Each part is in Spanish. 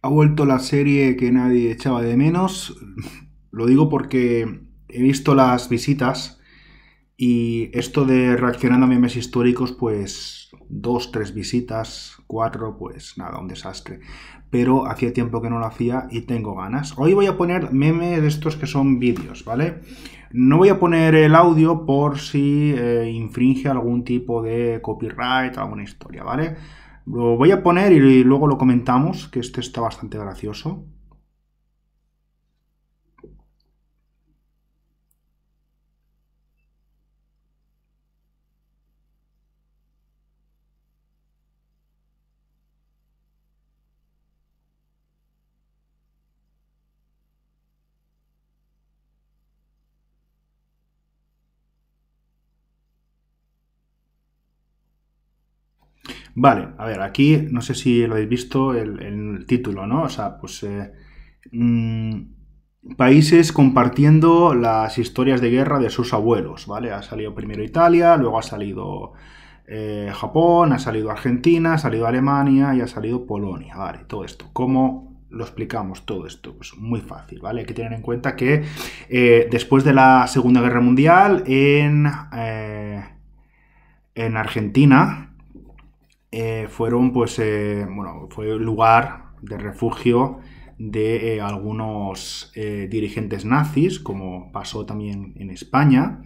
Ha vuelto la serie que nadie echaba de menos. Lo digo porque he visto las visitas y esto de reaccionando a memes históricos, pues dos, tres visitas, cuatro, pues nada, un desastre. Pero hacía tiempo que no lo hacía y tengo ganas. Hoy voy a poner memes de estos que son vídeos, ¿vale? No voy a poner el audio por si eh, infringe algún tipo de copyright, o alguna historia, ¿vale? Lo voy a poner y luego lo comentamos, que este está bastante gracioso. Vale, a ver, aquí no sé si lo habéis visto el, el título, ¿no? O sea, pues eh, mm, países compartiendo las historias de guerra de sus abuelos, ¿vale? Ha salido primero Italia, luego ha salido eh, Japón, ha salido Argentina, ha salido Alemania y ha salido Polonia, ¿vale? Todo esto. ¿Cómo lo explicamos todo esto? Pues muy fácil, ¿vale? Hay que tener en cuenta que eh, después de la Segunda Guerra Mundial en, en Argentina eh, fueron pues eh, bueno fue lugar de refugio de eh, algunos dirigentes nazis como pasó también en España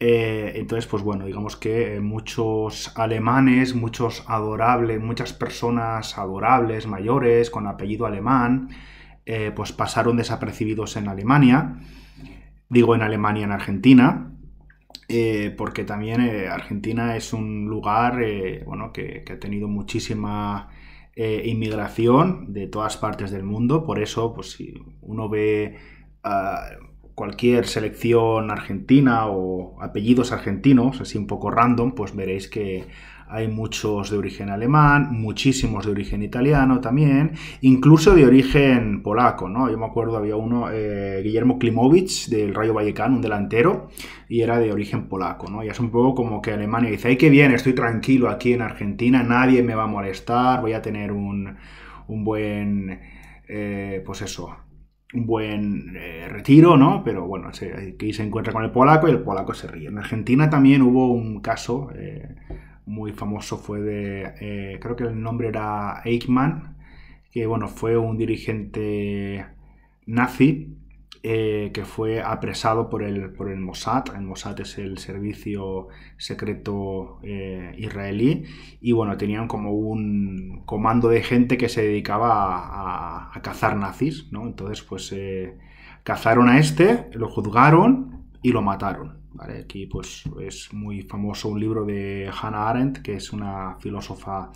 entonces pues bueno digamos que muchos alemanes muchos adorables muchas personas adorables mayores con apellido alemán pues pasaron desapercibidos en Alemania digo en Alemania en Argentina eh, porque también eh, Argentina es un lugar eh, que, ha tenido muchísima inmigración de todas partes del mundo, por eso pues, si uno ve ah, cualquier selección argentina o apellidos argentinos, así un poco random, pues veréis que hay muchos de origen alemán, muchísimos de origen italiano también, incluso de origen polaco, ¿no? Yo me acuerdo, había uno, eh, Guillermo Klimovic, del Rayo Vallecano, un delantero, y era de origen polaco, ¿no? Y es un poco como que Alemania dice, ¡ay, qué bien! Estoy tranquilo aquí en Argentina, nadie me va a molestar, voy a tener un, un buen... Eh, pues eso, un buen eh, retiro, ¿no? Pero bueno, aquí se encuentra con el polaco y el polaco se ríe. En Argentina también hubo un caso, muy famoso fue de, eh, creo que el nombre era Eichmann, que bueno, fue un dirigente nazi eh, que fue apresado por el, por el Mossad. El Mossad es el servicio secreto eh, israelí. Y bueno, tenían como un comando de gente que se dedicaba a, cazar nazis, ¿no? Entonces, pues cazaron a este, lo juzgaron y lo mataron. ¿vale? Aquí pues, es muy famoso un libro de Hannah Arendt, que es una filósofa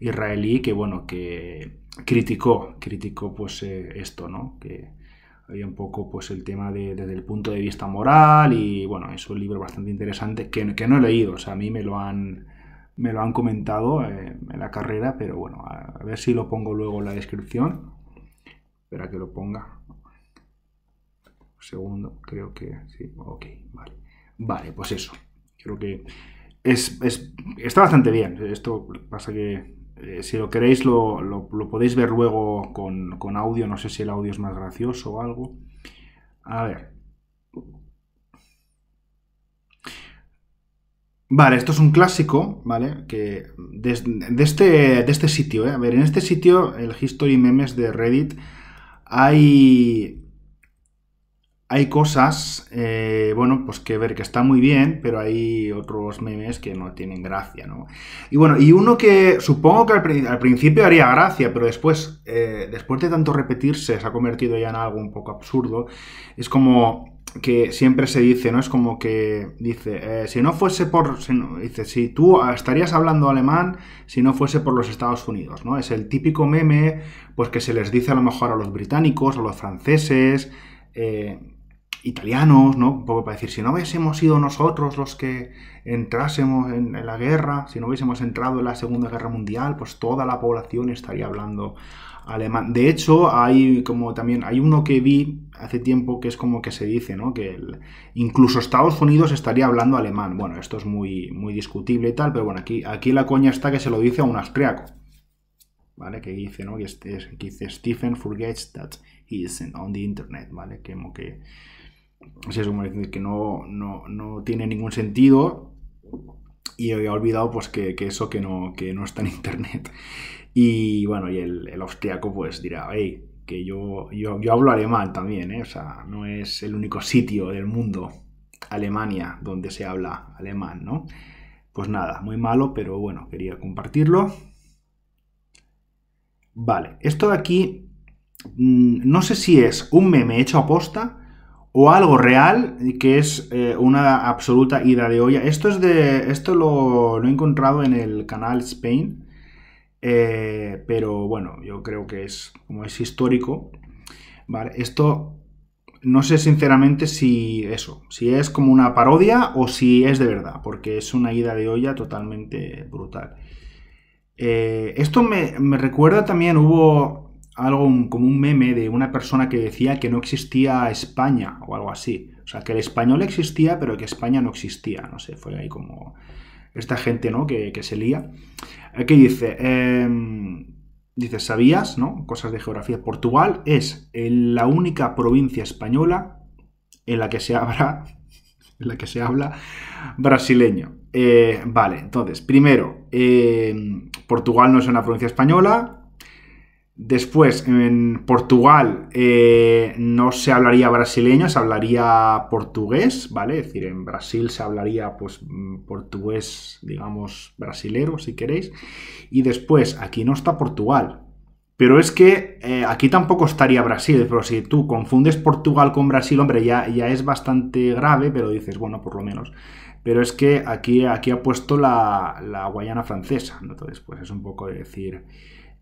israelí que, bueno, que criticó, criticó pues, eh, esto, ¿no? que había un poco pues, el tema de, desde el punto de vista moral y bueno, es un libro bastante interesante que, que no he leído, o sea, a mí me lo han, me lo han comentado eh, en la carrera, pero bueno, a ver si lo pongo luego en la descripción. Espera que lo ponga segundo, creo que sí, ok, vale. Vale, pues eso. Creo que está bastante bien. Esto pasa que eh, si lo queréis lo, podéis ver luego con, audio. No sé si el audio es más gracioso o algo. A ver. Vale, esto es un clásico, ¿vale? Que de, este, de este sitio, ¿eh? A ver, en este sitio, el History Memes de Reddit, hay hay cosas, eh, bueno, pues que ver que está muy bien, pero hay otros memes que no tienen gracia, ¿no? Y bueno, y uno que supongo que al, principio haría gracia, pero después, eh, después de tanto repetirse, se ha convertido ya en algo un poco absurdo. Es como que siempre se dice, ¿no? Es como que dice, eh, si no fuese por, dice, si tú estarías hablando alemán si no fuese por los Estados Unidos, ¿no? Es el típico meme, pues que se les dice a lo mejor a los británicos, a los franceses, eh, italianos, ¿no? Un poco para decir, si no hubiésemos sido nosotros los que entrásemos en, la guerra, si no hubiésemos entrado en la Segunda Guerra Mundial, pues toda la población estaría hablando alemán. De hecho, hay como también, hay uno que vi hace tiempo que es como que se dice, ¿no? Que incluso Estados Unidos estaría hablando alemán. Bueno, esto es muy, muy discutible y tal, pero bueno, aquí, aquí la coña está que se lo dice a un austriaco. ¿vale? Que dice, ¿no? Que, dice Stephen forgets that he isn't on the internet, ¿vale? Que Como que es eso, decir, que no, tiene ningún sentido y había olvidado pues que, eso que no, no está en internet. Y bueno, y el, el austriaco pues dirá, que yo, yo, hablo alemán también, ¿eh? o sea, no es el único sitio del mundo, Alemania, donde se habla alemán, ¿no? Pues nada, muy malo, pero bueno, quería compartirlo. Vale, esto de aquí, mm, no sé si es un meme hecho a posta, o algo real, que es eh, una absoluta ida de olla. Esto es de. Esto lo, he encontrado en el canal Spain. Eh, pero bueno, yo creo que es. como es histórico. esto. No sé sinceramente si eso, si es como una parodia o si es de verdad, porque es una ida de olla totalmente brutal. Eh, esto me, me recuerda también, hubo algo como un meme de una persona que decía que no existía España o algo así. O sea, que el español existía, pero que España no existía. No sé, fue ahí como esta gente, ¿no? Que, se lía. Aquí eh, dice, em, dice, ¿sabías, no? Cosas de geografía. Portugal es la única provincia española en la que se habla, en la que se habla brasileño. Eh, vale, entonces, primero, em, Portugal no es una provincia española, Después, en Portugal eh, no se hablaría brasileño, se hablaría portugués, ¿vale? Es decir, en Brasil se hablaría pues, mm, portugués, digamos, brasilero, si queréis. Y después, aquí no está Portugal. Pero es que eh, aquí tampoco estaría Brasil, pero si tú confundes Portugal con Brasil, hombre, ya, ya es bastante grave, pero dices, bueno, por lo menos. Pero es que aquí, aquí ha puesto la, la Guayana francesa, entonces pues es un poco de decir...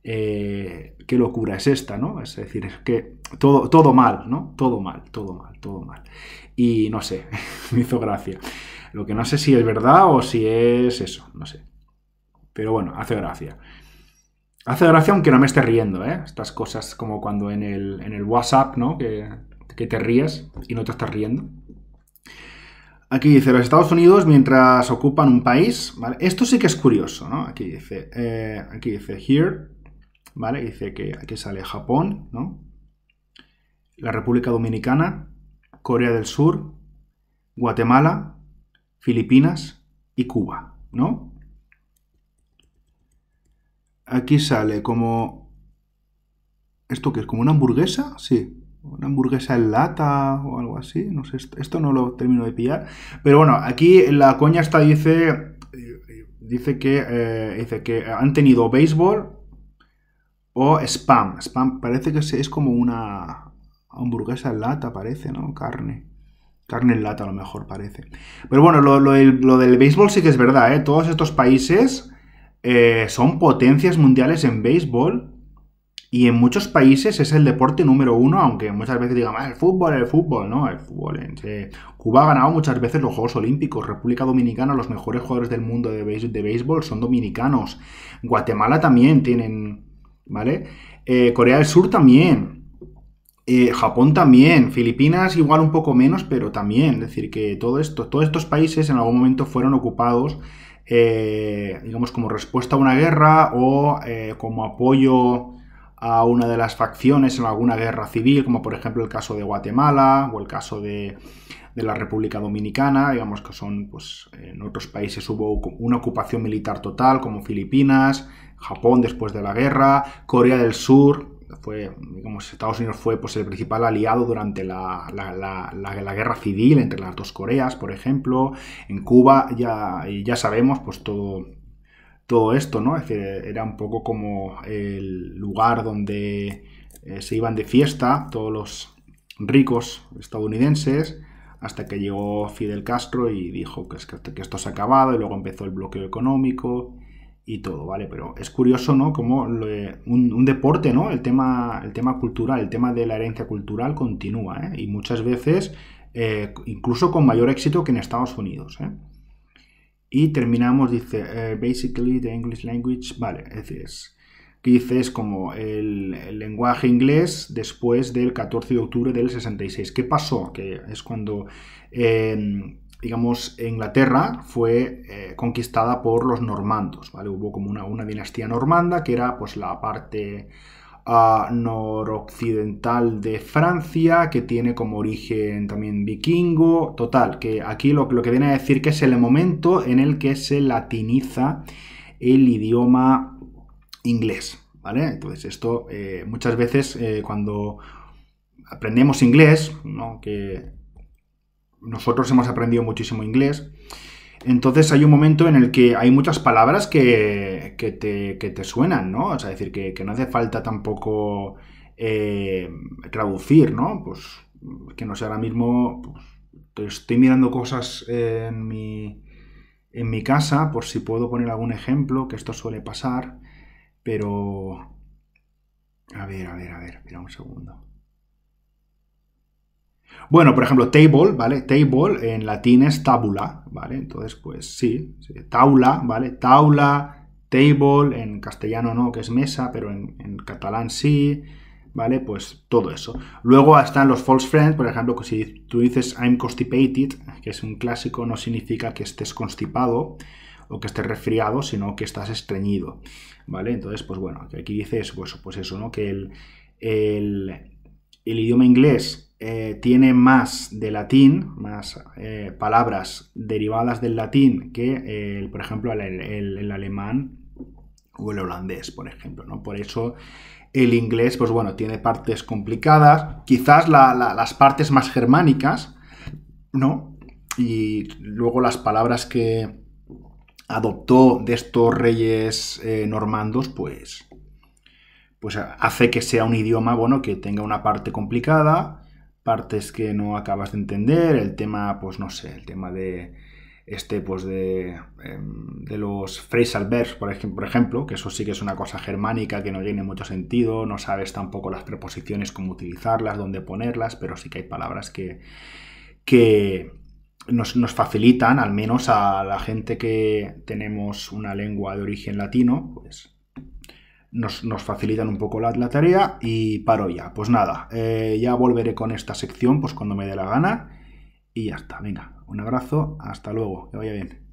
Eh, qué locura es esta, ¿no? Es decir, es que todo, todo mal, ¿no? Todo mal, todo mal, todo mal. Y no sé, me hizo gracia. Lo que no sé si es verdad o si es eso, no sé. Pero bueno, hace gracia. Hace gracia aunque no me esté riendo, ¿eh? Estas cosas como cuando en el, en el WhatsApp, ¿no? Que, te ríes y no te estás riendo. Aquí dice, los Estados Unidos mientras ocupan un país, Esto sí que es curioso, ¿no? Aquí dice, eh, aquí dice, here ¿vale? Dice que aquí sale Japón, ¿no? La República Dominicana, Corea del Sur, Guatemala, Filipinas y Cuba, ¿no? Aquí sale como... ¿Esto qué es? ¿Como una hamburguesa? Sí, una hamburguesa en lata o algo así, no sé, esto no lo termino de pillar. Pero bueno, aquí la coña está dice, eh, dice que, eh, dice que han tenido béisbol, o spam. Spam parece que es como una hamburguesa en lata, parece, ¿no? Carne. Carne en lata a lo mejor parece. Pero bueno, lo, del béisbol sí que es verdad, ¿eh? Todos estos países eh, son potencias mundiales en béisbol. Y en muchos países es el deporte número uno, aunque muchas veces digan, ah, el fútbol, el fútbol, ¿no? El fútbol. Cuba ha ganado muchas veces los Juegos Olímpicos. República Dominicana, los mejores jugadores del mundo de de béisbol son dominicanos. Guatemala también tienen ¿vale? Eh, Corea del Sur también. Eh, Japón también, Filipinas igual un poco menos, pero también. Es decir, que todo esto, todos estos países en algún momento fueron ocupados, eh, digamos, como respuesta a una guerra o como apoyo a una de las facciones en alguna guerra civil, como por ejemplo el caso de Guatemala o el caso de, la República Dominicana, digamos que son, pues en otros países hubo una ocupación militar total, como Filipinas, Japón después de la guerra, Corea del Sur, fue, Estados Unidos fue pues, el principal aliado durante la, la, guerra civil entre las dos Coreas, por ejemplo. En Cuba ya, ya sabemos pues, todo, todo esto, ¿no? Es decir, era un poco como el lugar donde eh, se iban de fiesta todos los ricos estadounidenses hasta que llegó Fidel Castro y dijo que, esto se ha acabado y luego empezó el bloqueo económico y todo, ¿vale? Pero es curioso, ¿no? Como eh, un, deporte, ¿no? El tema, el tema cultural, el tema de la herencia cultural continúa, ¿eh? Y muchas veces, eh, incluso con mayor éxito que en Estados Unidos, ¿eh? Y terminamos, dice, eh, basically the English language, vale, es, que dice es como el, lenguaje inglés después del 14 de octubre del 66. ¿Qué pasó? Que es cuando, em, digamos, Inglaterra fue eh, conquistada por los normandos, ¿vale? Hubo como una, una dinastía normanda que era pues la parte a noroccidental de Francia, que tiene como origen también vikingo. Total, que aquí lo, que viene a decir que es el momento en el que se latiniza el idioma inglés. ¿Vale? Entonces, esto eh, muchas veces eh, cuando aprendemos inglés, que nosotros hemos aprendido muchísimo inglés, entonces hay un momento en el que hay muchas palabras que, te, suenan, ¿no? O sea, decir, que, no hace falta tampoco eh, traducir, ¿no? Pues que no sé, ahora mismo pues, estoy mirando cosas en mi, en mi casa, por si puedo poner algún ejemplo, que esto suele pasar, pero... A ver, a ver, a ver, mira un segundo. Bueno, por ejemplo, table, ¿vale? Table en latín es tabula, ¿vale? Entonces, pues sí, sí taula, ¿vale? Taula, table, en castellano no, que es mesa, pero en, catalán sí, ¿vale? Pues todo eso. Luego están los false friends, por ejemplo, que si tú dices I'm constipated, que es un clásico, no significa que estés constipado o que estés resfriado, sino que estás estreñido, ¿vale? Entonces, pues bueno, aquí dices, pues, pues eso, ¿no? Que el el idioma inglés eh, tiene más de latín, más eh, palabras derivadas del latín que, eh, por ejemplo, el, alemán o el holandés, por ejemplo. ¿no? Por eso el inglés, pues bueno, tiene partes complicadas, quizás las partes más germánicas, ¿no? Y luego las palabras que adoptó de estos reyes normandos, pues pues eh, hace que sea un idioma, bueno, que tenga una parte complicada, partes que no acabas de entender, el tema, pues no sé, el tema de este, pues de, em, de los phrasal verbs, por ejemplo, que eso sí que es una cosa germánica que no tiene mucho sentido, no sabes tampoco las preposiciones, cómo utilizarlas, dónde ponerlas, pero sí que hay palabras que, que nos, nos, facilitan, al menos a la gente que tenemos una lengua de origen latino, pues nos, facilitan un poco la, la, tarea y paro ya. Pues nada, eh, ya volveré con esta sección pues cuando me dé la gana y ya está. Venga, un abrazo, hasta luego, que vaya bien.